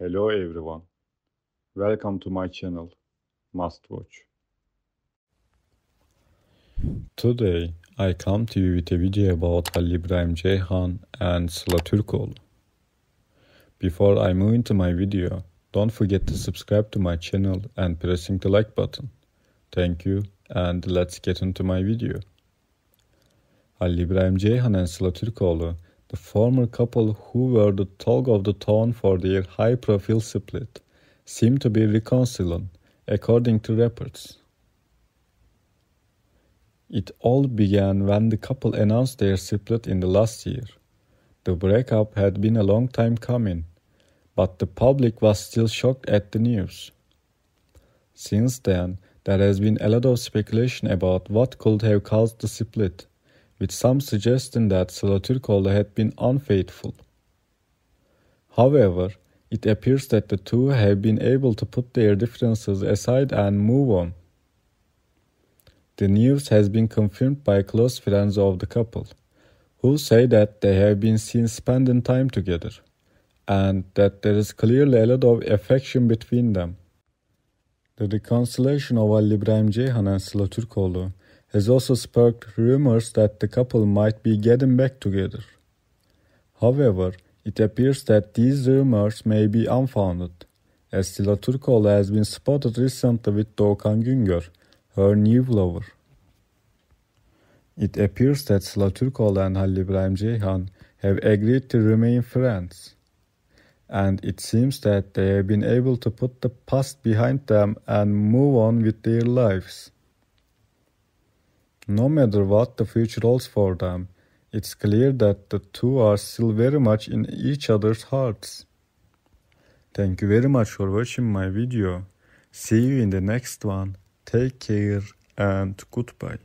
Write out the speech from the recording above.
Hello everyone. Welcome to my channel Must Watch. Today I come to you with a video about Ali Ibrahim Ceyhan and Sıla Türkoğlu. Before I move into my video, don't forget to subscribe to my channel and pressing the like button. Thank you and let's get into my video. Ali İbrahim Ceyhan and Sıla Türkoğlu the former couple who were the talk of the town for their high-profile split seem to be reconciling, according to reports. It all began when the couple announced their split in the last year. The breakup had been a long time coming, but the public was still shocked at the news. Since then, there has been a lot of speculation about what could have caused the split with some suggesting that Sloturkoğlu had been unfaithful. However, it appears that the two have been able to put their differences aside and move on. The news has been confirmed by close friends of the couple, who say that they have been seen spending time together, and that there is clearly a lot of affection between them. The reconciliation of Ali İbrahim Ceyhan and Sıla Türkoğlu has also sparked rumors that the couple might be getting back together. However, it appears that these rumors may be unfounded, as Sila Turkoğlu has been spotted recently with Doğukan Güngör, her new lover. It appears that Sila Turkoğlu and Halil İbrahim Ceyhan have agreed to remain friends. And it seems that they have been able to put the past behind them and move on with their lives. No matter what the future holds for them, it's clear that the two are still very much in each other's hearts. Thank you very much for watching my video. See you in the next one. Take care and goodbye.